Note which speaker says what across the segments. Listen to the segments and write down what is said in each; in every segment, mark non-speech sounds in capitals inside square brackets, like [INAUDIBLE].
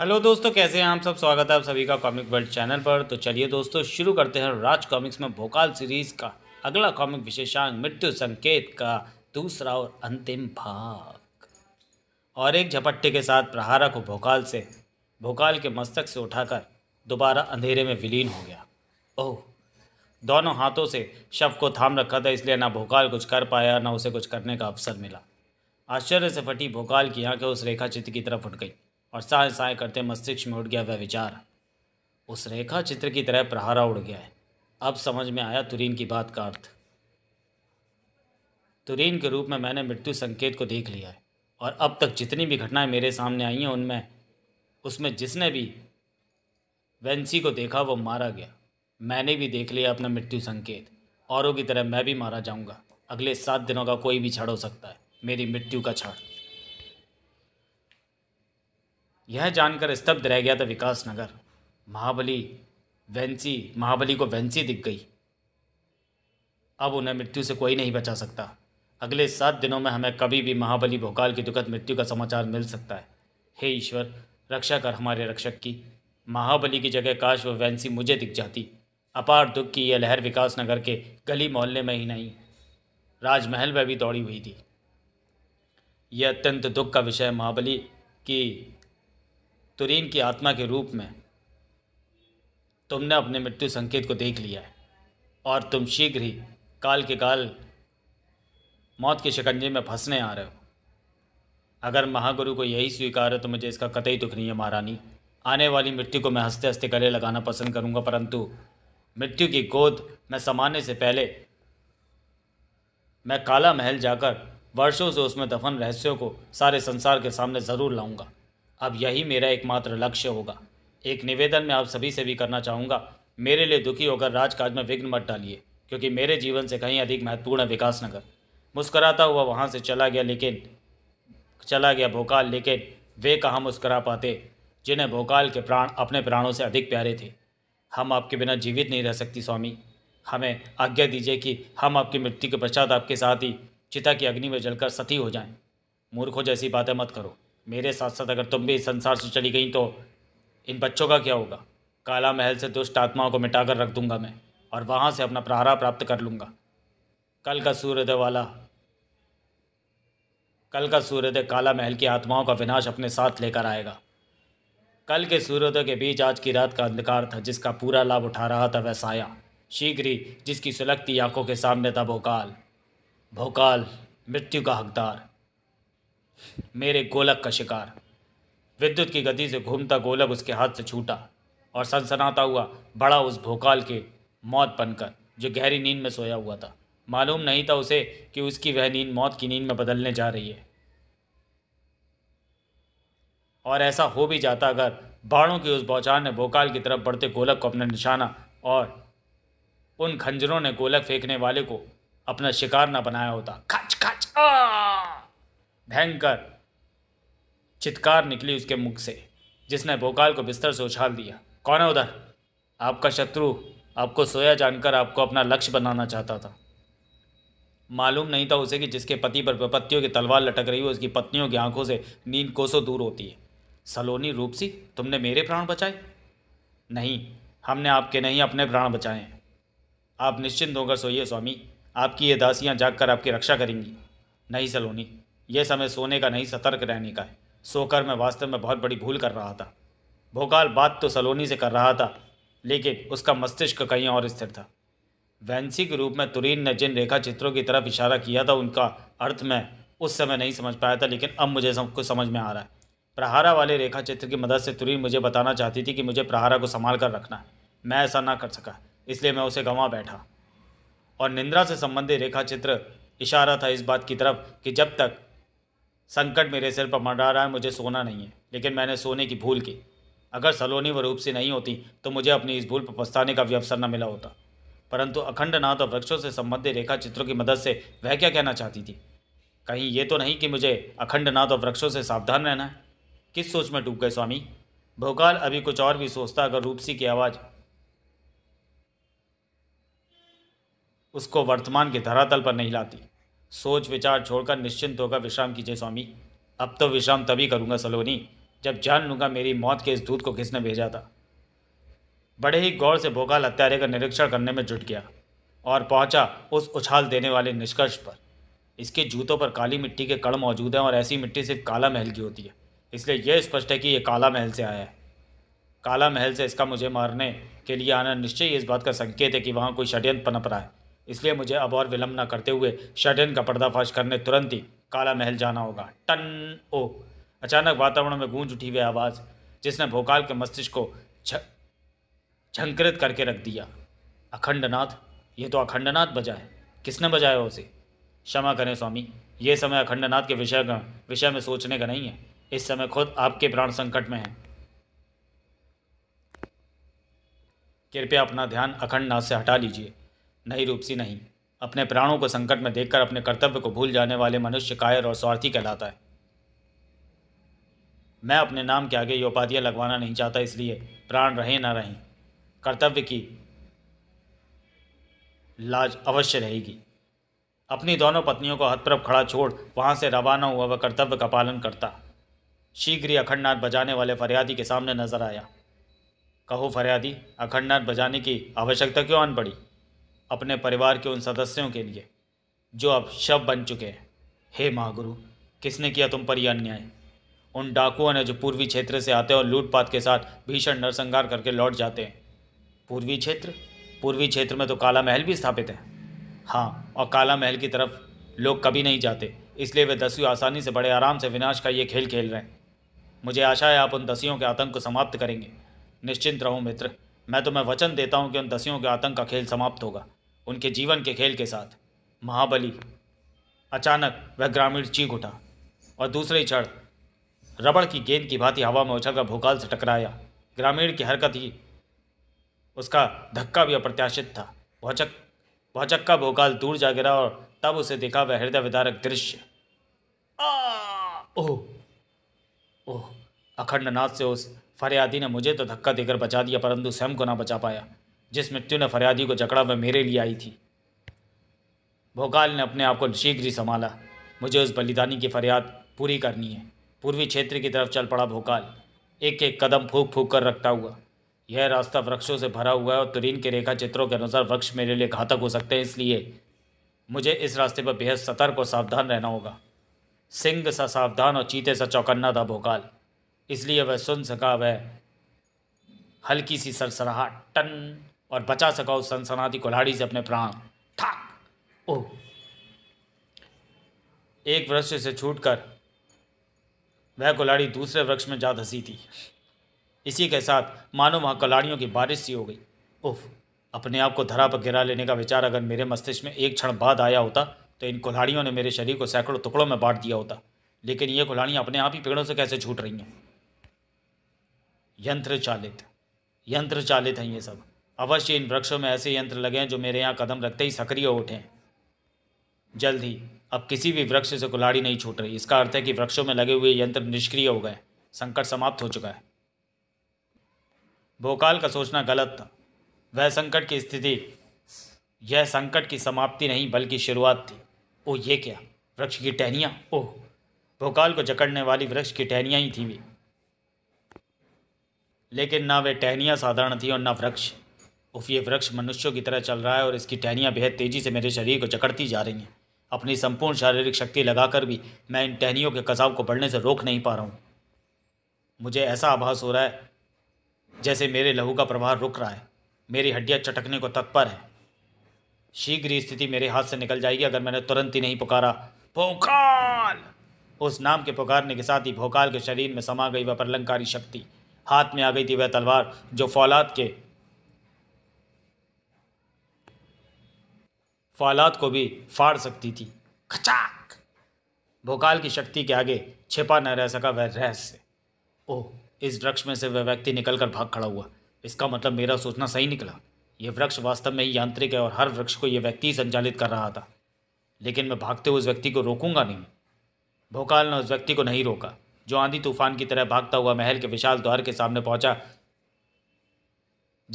Speaker 1: Hello दोस्तों कैसे हैं आप सब स्वागत है आप सभी का कॉमिक वर्ल्ड चैनल पर तो चलिए दोस्तों शुरू करते हैं राज कॉमिक्स में भोकाल सीरीज का अगला कॉमिक विशेषांक मृत्यु संकेत का दूसरा और अंतिम भाग और एक झपट्टे के साथ प्रहारा को भोकाल से भोकाल के मस्तक से उठाकर दोबारा अंधेरे में विलीन हो गया ओह दोनों हाथों से शव को थाम रखा था इसलिए ना भोकाल कुछ कर पाया ना उसे कुछ करने का अवसर मिला आश्चर्य से फटी भोकाल की आंखें उस रेखा चित्र की तरफ उठ गई और साय साय करते मस्तिष्क में उठ गया वह विचार उस रेखा चित्र की तरह प्रहारा उड़ गया है अब समझ में आया तुरीन की बात का अर्थ तुरीन के रूप में मैंने मृत्यु संकेत को देख लिया है और अब तक जितनी भी घटनाएं मेरे सामने आई हैं उनमें उसमें जिसने भी वेंसी को देखा वो मारा गया मैंने भी देख लिया अपना मृत्यु संकेत औरों की तरह मैं भी मारा जाऊंगा अगले सात दिनों का कोई भी छड़ हो सकता है मेरी मृत्यु का छड़ यह जानकर स्तब्ध रह गया था विकास नगर महाबली वेंसी महाबली को वेंसी दिख गई अब उन्हें मृत्यु से कोई नहीं बचा सकता अगले सात दिनों में हमें कभी भी महाबली भोकाल की दुखद मृत्यु का समाचार मिल सकता है हे ईश्वर रक्षा कर हमारे रक्षक की महाबली की जगह काश व वैंसी मुझे दिख जाती अपार दुख की यह लहर विकास नगर के गली मोहल्ले में ही नहीं राजमहल में भी दौड़ी हुई थी यह अत्यंत दुख का विषय महाबली की तुरीन की आत्मा के रूप में तुमने अपने मृत्यु संकेत को देख लिया है और तुम शीघ्र ही काल के काल मौत के शिकंजे में फंसने आ रहे हो अगर महागुरु को यही स्वीकार है तो मुझे इसका कतई दुख नहीं है महारानी आने वाली मृत्यु को मैं हंसते हंसते गले लगाना पसंद करूँगा परंतु मृत्यु की गोद में समाने से पहले मैं काला महल जाकर वर्षों से उसमें दफन रहस्यों को सारे संसार के सामने ज़रूर लाऊंगा अब यही मेरा एकमात्र लक्ष्य होगा एक निवेदन मैं आप सभी से भी करना चाहूँगा मेरे लिए दुखी होकर राजकाज में विघ्न मत डालिए क्योंकि मेरे जीवन से कहीं अधिक महत्वपूर्ण है नगर मुस्कराता हुआ वहाँ से चला गया लेकिन चला गया भोकाल लेकिन वे कहाँ मुस्करा पाते जिन्हें भोकाल के प्राण अपने प्राणों से अधिक प्यारे थे हम आपके बिना जीवित नहीं रह सकती स्वामी हमें आज्ञा दीजिए कि हम आपकी मृत्यु के पश्चात आपके साथ ही चिता की अग्नि में जलकर सती हो जाएं। मूर्खों जैसी बातें मत करो मेरे साथ साथ अगर तुम भी इस संसार से चली गई तो इन बच्चों का क्या होगा काला महल से दुष्ट आत्माओं को मिटाकर रख दूंगा मैं और वहाँ से अपना प्रहरा प्राप्त कर लूँगा कल का सूर्योदय वाला कल का सूर्योदय काला महल की आत्माओं का विनाश अपने साथ लेकर आएगा कल के सूर्योदय के बीच आज की रात का अंधकार था जिसका पूरा लाभ उठा रहा था वह साया शीघ्र ही जिसकी सुलगती आंखों के सामने था भोकाल भोकाल मृत्यु का हकदार मेरे गोलक का शिकार विद्युत की गति से घूमता गोलक उसके हाथ से छूटा और सनसनाता हुआ बड़ा उस भोकाल के मौत बनकर जो गहरी नींद में सोया हुआ था मालूम नहीं था उसे कि उसकी वह नींद मौत की नींद में बदलने जा रही है और ऐसा हो भी जाता अगर बाणों की उस बौछार ने भोकाल की तरफ बढ़ते गोलक को अपना निशाना और उन खंजरों ने गोलक फेंकने वाले को अपना शिकार न बनाया होता खच खच आ! भयंकर चित्कार निकली उसके मुख से जिसने भोकाल को बिस्तर से उछाल दिया कौन है उधर आपका शत्रु आपको सोया जानकर आपको अपना लक्ष्य बनाना चाहता था मालूम नहीं था उसे कि जिसके पति पर विपत्तियों की तलवार लटक रही हो उसकी पत्नियों की आंखों से नींद कोसों दूर होती है सलोनी रूपसी तुमने मेरे प्राण बचाए नहीं हमने आपके नहीं अपने प्राण बचाए हैं आप निश्चिंत होकर सोइए स्वामी आपकी ये दासियाँ जाग कर आपकी रक्षा करेंगी नहीं सलोनी यह समय सोने का नहीं सतर्क रहने का है सोकर मैं वास्तव में बहुत बड़ी भूल कर रहा था भोकाल बात तो सलोनी से कर रहा था लेकिन उसका मस्तिष्क कहीं और स्थिर था वैंसी के रूप में तुरीन ने जिन रेखा चित्रों की तरफ इशारा किया था उनका अर्थ मैं उस समय नहीं समझ पाया था लेकिन अब मुझे सब कुछ समझ में आ रहा है प्रहारा वाले रेखा चित्र की मदद से तुरीन मुझे बताना चाहती थी कि मुझे प्रहारा को संभाल कर रखना है मैं ऐसा ना कर सका इसलिए मैं उसे गंवा बैठा और निंद्रा से संबंधित रेखा चित्र इशारा था इस बात की तरफ कि जब तक संकट मेरे सिर पर मंडरा रहा है मुझे सोना नहीं है लेकिन मैंने सोने की भूल की अगर सलोनी व रूप से नहीं होती तो मुझे अपनी इस भूल पर पछताने का भी अवसर न मिला होता परंतु अखंड नाथ और वृक्षों से संबंधित रेखा चित्रों की मदद से वह क्या कहना चाहती थी कहीं ये तो नहीं कि मुझे अखंड नाथ और वृक्षों से सावधान रहना है किस सोच में डूब गए स्वामी भोकाल अभी कुछ और भी सोचता अगर रूपसी की आवाज़ उसको वर्तमान के धरातल पर नहीं लाती सोच विचार छोड़कर निश्चिंत होकर विश्राम कीजिए स्वामी अब तो विश्राम तभी करूँगा सलोनी जब जान लूँगा मेरी मौत के इस दूध को किसने भेजा था बड़े ही गौर से भोकाल हत्यारे का निरीक्षण करने में जुट गया और पहुंचा उस उछाल देने वाले निष्कर्ष पर इसके जूतों पर काली मिट्टी के कण मौजूद हैं और ऐसी मिट्टी सिर्फ काला महल की होती है इसलिए यह स्पष्ट है कि यह काला महल से आया है काला महल से इसका मुझे मारने के लिए आना निश्चय इस बात का संकेत है कि वहाँ कोई षड्यंत्र पनप रहा है इसलिए मुझे अब और विलम्ब न करते हुए शटेन का पर्दाफाश करने तुरंत ही काला महल जाना होगा टन ओ अचानक वातावरण में गूंज उठी हुई आवाज़ जिसने भोकाल के मस्तिष्क को झंकृत करके रख दिया अखंडनाथ ये तो अखंडनाथ बजा है किसने बजाया उसे क्षमा करें स्वामी ये समय अखंडनाथ के विषय का विषय में सोचने का नहीं है इस समय खुद आपके प्राण संकट में है कृपया अपना ध्यान अखंडनाथ से हटा लीजिए नहीं रूपसी नहीं अपने प्राणों को संकट में देखकर अपने कर्तव्य को भूल जाने वाले मनुष्य कायर और स्वार्थी कहलाता है मैं अपने नाम के आगे ये उपाधियाँ लगवाना नहीं चाहता इसलिए प्राण रहें ना रहें कर्तव्य की लाज अवश्य रहेगी अपनी दोनों पत्नियों को हथप्रभ खड़ा छोड़ वहाँ से रवाना हुआ वह कर्तव्य का पालन करता शीघ्र ही अखंडनाथ बजाने वाले फरियादी के सामने नजर आया कहो फरियादी अखंडनाथ बजाने की आवश्यकता क्यों आन पड़ी अपने परिवार के उन सदस्यों के लिए जो अब शव बन चुके हैं हे महागुरु किसने किया तुम पर यह अन्याय उन डाकुओं ने जो पूर्वी क्षेत्र से आते हैं और लूटपाट के साथ भीषण नरसंहार करके लौट जाते हैं पूर्वी क्षेत्र पूर्वी क्षेत्र में तो काला महल भी स्थापित है हाँ और काला महल की तरफ लोग कभी नहीं जाते इसलिए वे दस्यु आसानी से बड़े आराम से विनाश का ये खेल खेल रहे हैं मुझे आशा है आप उन दसियों के आतंक को समाप्त करेंगे निश्चिंत रहूँ मित्र मैं तुम्हें वचन देता हूँ कि उन दसियों के आतंक का खेल समाप्त होगा उनके जीवन के खेल के साथ महाबली अचानक वह ग्रामीण चीख उठा और दूसरे क्षण रबड़ की गेंद की भांति हवा में उछलकर भोकाल से टकराया ग्रामीण की हरकत ही उसका धक्का भी अप्रत्याशित था भौचक भौचक का भोकाल दूर जा गिरा और तब उसे देखा वह हृदय विदारक दृश्य ओह ओह अखंड नाथ से उस फरियादी ने मुझे तो धक्का देकर बचा दिया परंतु स्वयं को ना बचा पाया जिस मृत्यु ने फरियादी को जकड़ा वह मेरे लिए आई थी भोकाल ने अपने आप को शीघ्र ही संभाला मुझे उस बलिदानी की फरियाद पूरी करनी है पूर्वी क्षेत्र की तरफ चल पड़ा भोकाल एक एक कदम फूक फूक कर रखता हुआ यह रास्ता वृक्षों से भरा हुआ है और तुरीन के रेखा चित्रों के अनुसार वृक्ष मेरे लिए घातक हो सकते हैं इसलिए मुझे इस रास्ते पर बेहद सतर्क और सावधान रहना होगा सिंह सा सावधान और चीते सा चौकन्ना था भोकाल इसलिए वह सुन सका वह हल्की सी सरसराहट टन और बचा सका उस सनसनाती कुल्हाड़ी से अपने प्राण था ओ एक वृक्ष से छूटकर वह कुल्हाड़ी दूसरे वृक्ष में जा धसी थी इसी के साथ मानो वहाँ कुल्हाड़ियों की बारिश सी हो गई उफ अपने आप को धरा पर गिरा लेने का विचार अगर मेरे मस्तिष्क में एक क्षण बाद आया होता तो इन कुल्हाड़ियों ने मेरे शरीर को सैकड़ों टुकड़ों में बांट दिया होता लेकिन ये कुल्हाड़ियाँ अपने आप ही पेड़ों से कैसे छूट रही हैं यंत्र चालित यंत्र चालित हैं ये सब अवश्य इन वृक्षों में ऐसे यंत्र लगे हैं जो मेरे यहाँ कदम रखते ही सक्रिय उठें जल्द ही अब किसी भी वृक्ष से कुलाड़ी नहीं छूट रही इसका अर्थ है कि वृक्षों में लगे हुए यंत्र निष्क्रिय हो गए संकट समाप्त हो चुका है भोकाल का सोचना गलत था वह संकट की स्थिति यह संकट की समाप्ति नहीं बल्कि शुरुआत थी ओ ये क्या वृक्ष की टहनियाँ ओह भोकाल को जकड़ने वाली वृक्ष की टहनियाँ ही थी वे लेकिन ना वे टहनियाँ साधारण थी और ना वृक्ष उफ ये वृक्ष मनुष्यों की तरह चल रहा है और इसकी टहनियाँ बेहद तेज़ी से मेरे शरीर को जकड़ती जा रही हैं अपनी संपूर्ण शारीरिक शक्ति लगाकर भी मैं इन टहनियों के कसाव को बढ़ने से रोक नहीं पा रहा हूँ मुझे ऐसा आभास हो रहा है जैसे मेरे लहू का प्रवाह रुक रहा है मेरी हड्डियाँ चटकने को तत्पर है शीघ्र ही स्थिति मेरे हाथ से निकल जाएगी अगर मैंने तुरंत ही नहीं पुकारा भोकाल उस नाम के पुकारने के साथ ही भोकाल के शरीर में समा गई वह परलंकारी शक्ति हाथ में आ गई थी वह तलवार जो फौलाद के फालात को भी फाड़ सकती थी खचाक भोकाल की शक्ति के आगे छिपा न रह सका वह रहस्य ओह इस वृक्ष में से वह व्यक्ति निकल कर भाग खड़ा हुआ इसका मतलब मेरा सोचना सही निकला यह वृक्ष वास्तव में ही यांत्रिक है और हर वृक्ष को यह व्यक्ति संचालित कर रहा था लेकिन मैं भागते हुए उस व्यक्ति को रोकूंगा नहीं भोकाल ने उस व्यक्ति को नहीं रोका जो आंधी तूफान की तरह भागता हुआ महल के विशाल द्वार के सामने पहुंचा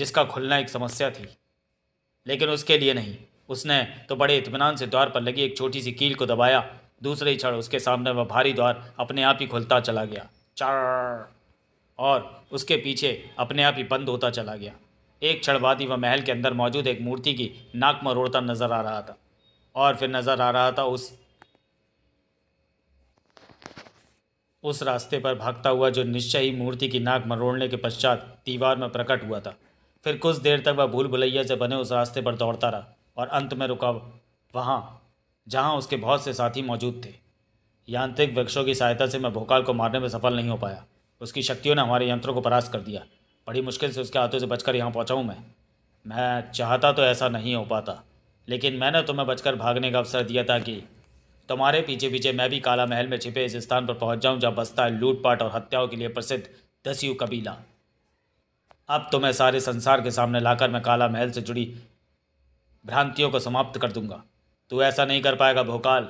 Speaker 1: जिसका खुलना एक समस्या थी लेकिन उसके लिए नहीं उसने तो बड़े इतमान से द्वार पर लगी एक छोटी सी कील को दबाया दूसरे ही क्षण उसके सामने वह भारी द्वार अपने आप ही खुलता चला गया चार और उसके पीछे अपने आप ही बंद होता चला गया एक क्षण बाद ही वह महल के अंदर मौजूद एक मूर्ति की नाक मरोड़ता नजर आ रहा था और फिर नजर आ रहा था उस उस रास्ते पर भागता हुआ जो निश्चय ही मूर्ति की नाक मरोड़ने के पश्चात दीवार में प्रकट हुआ था फिर कुछ देर तक वह भूल भुलैया से बने उस रास्ते पर दौड़ता रहा और अंत में रुका वहाँ जहाँ उसके बहुत से साथी मौजूद थे यांत्रिक वृक्षों की सहायता से मैं भोकाल को मारने में सफल नहीं हो पाया उसकी शक्तियों ने हमारे यंत्रों को परास्त कर दिया बड़ी मुश्किल से उसके हाथों से बचकर यहाँ पहुँचा हूँ मैं मैं चाहता तो ऐसा नहीं हो पाता लेकिन मैंने तुम्हें बचकर भागने का अवसर दिया था कि तुम्हारे पीछे पीछे मैं भी काला महल में छिपे इस स्थान पर पहुंच जाऊं जहाँ बसता है लूटपाट और हत्याओं के लिए प्रसिद्ध दस्यु कबीला अब तुम्हें सारे संसार के सामने लाकर मैं काला महल से जुड़ी भ्रांतियों को समाप्त कर दूंगा तू ऐसा नहीं कर पाएगा भोकाल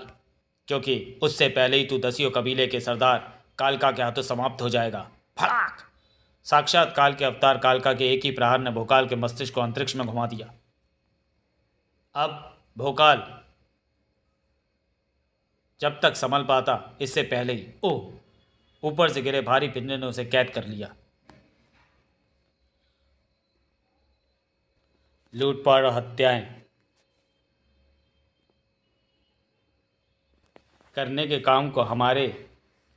Speaker 1: क्योंकि उससे पहले ही तू दसियों कबीले के सरदार कालका के हाथों समाप्त हो जाएगा फड़ाक साक्षात काल के अवतार कालका के एक ही प्रहार ने भोकाल के मस्तिष्क को अंतरिक्ष में घुमा दिया अब भोकाल जब तक संभल पाता इससे पहले ही ओ ऊपर से गिरे भारी पिंजरे ने उसे कैद कर लिया लूटपाट और हत्याएं करने के काम को हमारे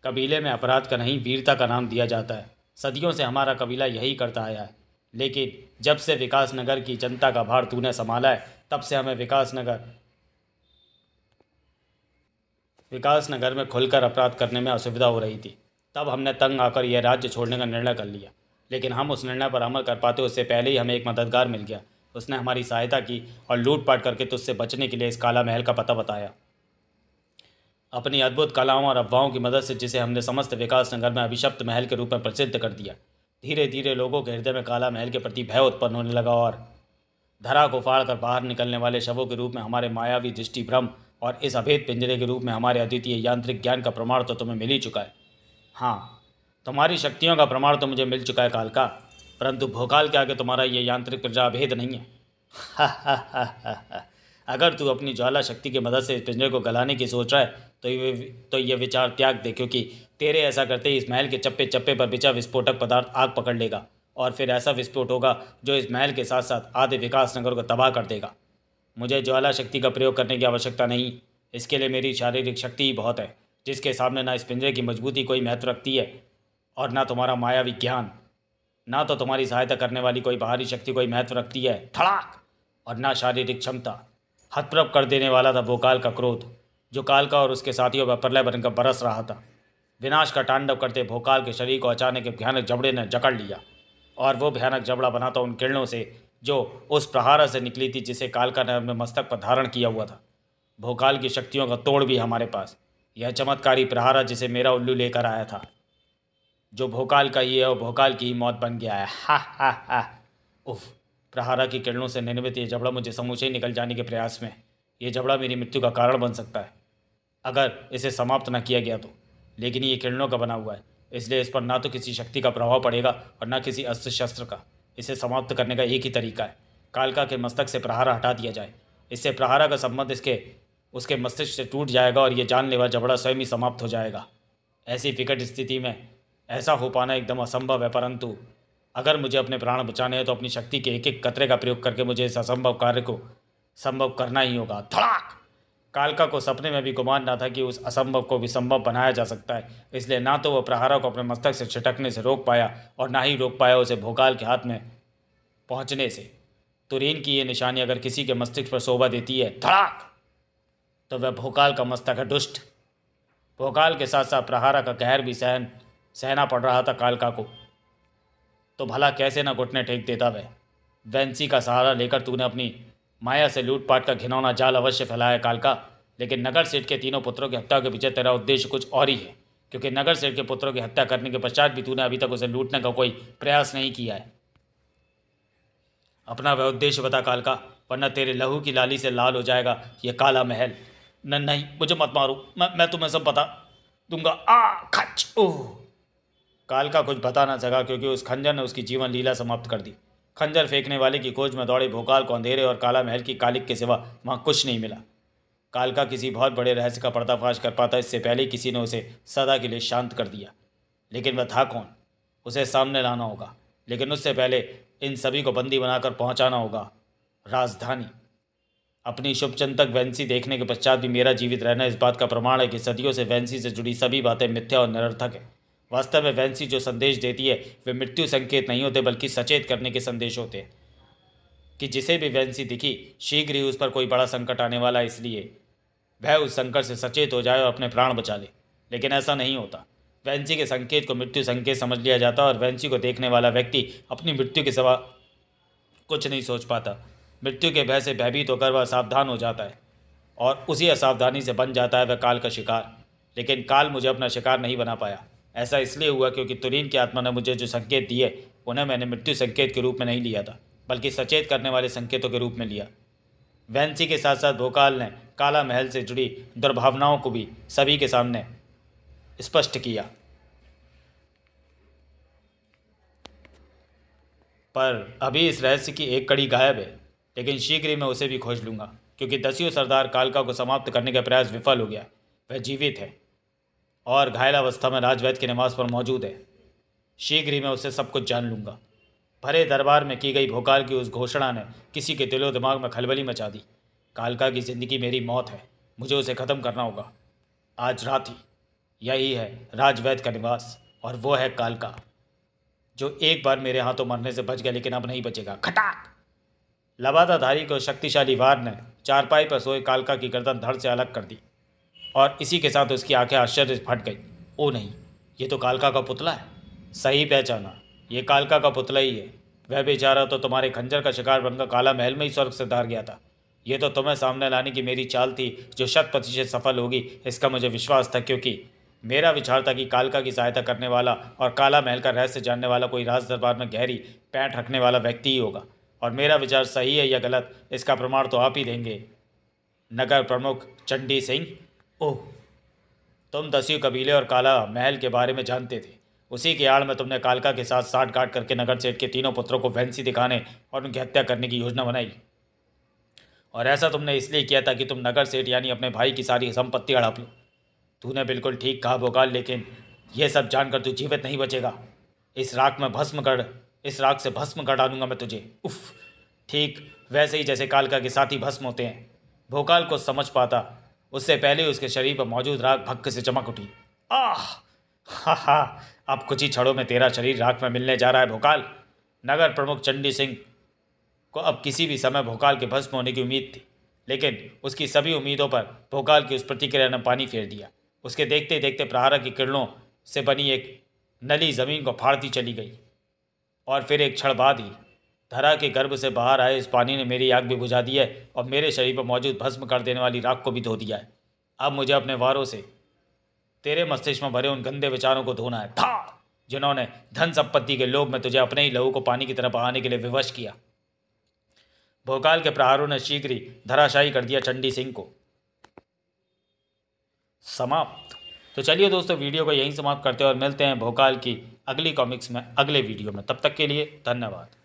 Speaker 1: कबीले में अपराध का नहीं वीरता का नाम दिया जाता है सदियों से हमारा कबीला यही करता आया है लेकिन जब से विकास नगर की जनता का भार तूने संभाला है तब से हमें विकास नगर विकास नगर में खुलकर अपराध करने में असुविधा हो रही थी तब हमने तंग आकर यह राज्य छोड़ने का निर्णय कर लिया लेकिन हम उस निर्णय पर अमल कर पाते उससे पहले ही हमें एक मददगार मिल गया उसने हमारी सहायता की और लूटपाट करके तुझसे तो बचने के लिए इस काला महल का पता बताया अपनी अद्भुत कलाओं और अफवाहों की मदद से जिसे हमने समस्त विकास नगर में अभिशप्त महल के रूप में प्रसिद्ध कर दिया धीरे धीरे लोगों के हृदय में काला महल के प्रति भय उत्पन्न होने लगा और धरा को फाड़ कर बाहर निकलने वाले शवों के रूप में हमारे मायावी दृष्टि भ्रम और इस अभेद पिंजरे के रूप में हमारे अद्वितीय यांत्रिक ज्ञान का प्रमाण तो तुम्हें मिल ही चुका है हाँ तुम्हारी शक्तियों का प्रमाण तो मुझे मिल चुका है काल का परंतु भोकाल के आगे तुम्हारा ये यांत्रिक प्रजा अभेद नहीं है [LAUGHS] हा हा हा हा हा अगर तू अपनी ज्वाला शक्ति की मदद से इस पिंजरे को गलाने की सोच रहा है तो ये तो ये विचार त्याग दे क्योंकि तेरे ऐसा करते ही इस महल के चप्पे चप्पे पर बिछा विस्फोटक पदार्थ आग पकड़ लेगा और फिर ऐसा विस्फोट होगा जो इस महल के साथ साथ आधे विकास नगर को तबाह कर देगा मुझे ज्वाला शक्ति का प्रयोग करने की आवश्यकता नहीं इसके लिए मेरी शारीरिक शक्ति ही बहुत है जिसके सामने ना इस पिंजरे की मजबूती कोई महत्व रखती है और ना तुम्हारा माया विज्ञान ना तो तुम्हारी सहायता करने वाली कोई बाहरी शक्ति कोई महत्व रखती है थड़ाक और ना शारीरिक क्षमता हतप्रभ कर देने वाला था भोकाल का क्रोध जो कालका और उसके साथियों पर प्रलय बनकर बरस रहा था विनाश का तांडव करते भोकाल के शरीर को अचानक एक भयानक जबड़े ने जकड़ लिया और वो भयानक जबड़ा बना था उन किरणों से जो उस प्रहारा से निकली थी जिसे कालका ने अपने मस्तक पर धारण किया हुआ था भोकाल की शक्तियों का तोड़ भी हमारे पास यह चमत्कारी प्रहारा जिसे मेरा उल्लू लेकर आया था जो भोकाल का ही है और भोकाल की ही मौत बन गया है हा हा हा उफ़ प्रहारा की किरणों से निर्मित ये जबड़ा मुझे समूचे ही निकल जाने के प्रयास में ये जबड़ा मेरी मृत्यु का कारण बन सकता है अगर इसे समाप्त न किया गया तो लेकिन ये किरणों का बना हुआ है इसलिए इस पर ना तो किसी शक्ति का प्रभाव पड़ेगा और ना किसी अस्त्र शस्त्र का इसे समाप्त करने का एक ही तरीका है कालका के मस्तक से प्रहारा हटा दिया जाए इससे प्रहारा का संबंध इसके उसके मस्तिष्क से टूट जाएगा और ये जानलेवा जबड़ा स्वयं ही समाप्त हो जाएगा ऐसी विकट स्थिति में ऐसा हो पाना एकदम असंभव है परंतु अगर मुझे अपने प्राण बचाने हैं तो अपनी शक्ति के एक एक कतरे का प्रयोग करके मुझे इस असंभव कार्य को संभव करना ही होगा धड़ाक कालका को सपने में भी गुमान ना था कि उस असंभव को भी संभव बनाया जा सकता है इसलिए ना तो वह प्रहारा को अपने मस्तक से छिटकने से रोक पाया और ना ही रोक पाया उसे भोकाल के हाथ में पहुंचने से तुरीन की ये निशानी अगर किसी के मस्तिष्क पर शोभा देती है धड़ाक तो वह भोकाल का मस्तक है दुष्ट भोकाल के साथ साथ प्रहारा का कहर भी सहन सहना पड़ रहा था कालका को तो भला कैसे ना घुटने टेक देता वह वैंसी का सहारा लेकर तूने अपनी माया से लूटपाट का घिनौना जाल अवश्य फैलाया कालका लेकिन नगर सेठ के तीनों पुत्रों की हत्या के पीछे तेरा उद्देश्य कुछ और ही है क्योंकि नगर सेठ के पुत्रों की हत्या करने के पश्चात भी तूने अभी तक उसे लूटने का कोई प्रयास नहीं किया है अपना वह उद्देश्य बता कालका वरना तेरे लहू की लाली से लाल हो जाएगा यह काला महल न नहीं मुझे मत मारू मैं मैं तुम्हें सब बता दूंगा आ खच ओह काल का कुछ बता ना सका क्योंकि उस खंजर ने उसकी जीवन लीला समाप्त कर दी खंजर फेंकने वाले की खोज में दौड़े भोकाल को अंधेरे और काला महल की कालिक के सिवा वहाँ कुछ नहीं मिला कालका किसी बहुत बड़े रहस्य का पर्दाफाश कर पाता इससे पहले किसी ने उसे सदा के लिए शांत कर दिया लेकिन वह था कौन उसे सामने लाना होगा लेकिन उससे पहले इन सभी को बंदी बनाकर पहुंचाना होगा राजधानी अपनी शुभचिंतक वैंसी देखने के पश्चात भी मेरा जीवित रहना इस बात का प्रमाण है कि सदियों से वैंसी से जुड़ी सभी बातें मिथ्या और निरर्थक है वास्तव में वैंसी जो संदेश देती है वे मृत्यु संकेत नहीं होते बल्कि सचेत करने के संदेश होते हैं कि जिसे भी वैंसी दिखी शीघ्र ही उस पर कोई बड़ा संकट आने वाला है इसलिए वह उस संकट से सचेत हो जाए और अपने प्राण बचा ले लेकिन ऐसा नहीं होता वैंसी के संकेत को मृत्यु संकेत समझ लिया जाता और वैंसी को देखने वाला व्यक्ति अपनी मृत्यु के सवा कुछ नहीं सोच पाता मृत्यु के भय से भयभीत होकर वह सावधान हो जाता है और उसी असावधानी से बन जाता है वह काल का शिकार लेकिन काल मुझे अपना शिकार नहीं बना पाया ऐसा इसलिए हुआ क्योंकि तुरीन की आत्मा ने मुझे जो संकेत दिए उन्हें मैंने मृत्यु संकेत के रूप में नहीं लिया था बल्कि सचेत करने वाले संकेतों के रूप में लिया वैंसी के साथ साथ भोकाल ने काला महल से जुड़ी दुर्भावनाओं को भी सभी के सामने स्पष्ट किया पर अभी इस रहस्य की एक कड़ी गायब है लेकिन शीघ्र ही मैं उसे भी खोज लूँगा क्योंकि दसियों सरदार कालका को समाप्त करने का प्रयास विफल हो गया वह जीवित है और घायल अवस्था में राजवैद की नमाज पर मौजूद है शीघ्र ही मैं उससे सब कुछ जान लूँगा भरे दरबार में की गई भोकाल की उस घोषणा ने किसी के दिलो दिमाग में खलबली मचा दी कालका की ज़िंदगी मेरी मौत है मुझे उसे ख़त्म करना होगा आज रात ही यही है राजवैद का निवास और वो है कालका जो एक बार मेरे हाथों मरने से बच गया लेकिन अब नहीं बचेगा खटाक लबादाधारी को शक्तिशाली वार ने चारपाई पर सोए कालका की गर्दन धड़ से अलग कर दी और इसी के साथ उसकी आंखें आश्चर्य फट गई ओ नहीं ये तो कालका का पुतला है सही पहचाना ये कालका का पुतला ही है वह बेचारा तो तुम्हारे खंजर का शिकार बनकर काला महल में ही स्वर्ग से धार गया था ये तो तुम्हें सामने लाने की मेरी चाल थी जो शत प्रतिशत सफल होगी इसका मुझे विश्वास था क्योंकि मेरा विचार था कि कालका की सहायता करने वाला और काला महल का रहस्य जानने वाला कोई राज दरबार में गहरी पैठ रखने वाला व्यक्ति ही होगा और मेरा विचार सही है या गलत इसका प्रमाण तो आप ही देंगे नगर प्रमुख चंडी सिंह ओह तुम दसियों कबीले और काला महल के बारे में जानते थे उसी की आड़ में तुमने कालका के साथ साठ काट करके नगर सेठ के तीनों पुत्रों को वैंसी दिखाने और उनकी हत्या करने की योजना बनाई और ऐसा तुमने इसलिए किया था कि तुम नगर सेठ यानी अपने भाई की सारी संपत्ति अड़ाप लो तूने बिल्कुल ठीक कहा भोकाल लेकिन यह सब जानकर तू जीवित नहीं बचेगा इस राख में भस्म कर इस राख से भस्म कर डालूंगा मैं तुझे उफ ठीक वैसे ही जैसे कालका के साथ ही भस्म होते हैं भोकाल को समझ पाता उससे पहले उसके शरीर पर मौजूद राख भक्क से चमक उठी आह हा हा अब कुछ ही छड़ों में तेरा शरीर राख में मिलने जा रहा है भोकाल नगर प्रमुख चंडी सिंह को अब किसी भी समय भोकाल के भस्म होने की उम्मीद थी लेकिन उसकी सभी उम्मीदों पर भोकाल की उस प्रतिक्रिया ने पानी फेर दिया उसके देखते देखते प्रहारा की किरणों से बनी एक नली ज़मीन को फाड़ती चली गई और फिर एक क्षण बाद ही धरा के गर्भ से बाहर आए इस पानी ने मेरी आग भी बुझा दी है और मेरे शरीर पर मौजूद भस्म कर देने वाली राख को भी धो दिया है अब मुझे अपने वारों से तेरे मस्तिष्क में भरे उन गंदे विचारों को धोना है था जिन्होंने धन संपत्ति के लोभ में तुझे अपने ही लहू को पानी की तरफ बहाने के लिए विवश किया भोकाल के प्रहारों ने शीघ्र ही धराशायी कर दिया चंडी सिंह को समाप्त तो चलिए दोस्तों वीडियो को यहीं समाप्त करते हैं और मिलते हैं भोकाल की अगली कॉमिक्स में अगले वीडियो में तब तक के लिए धन्यवाद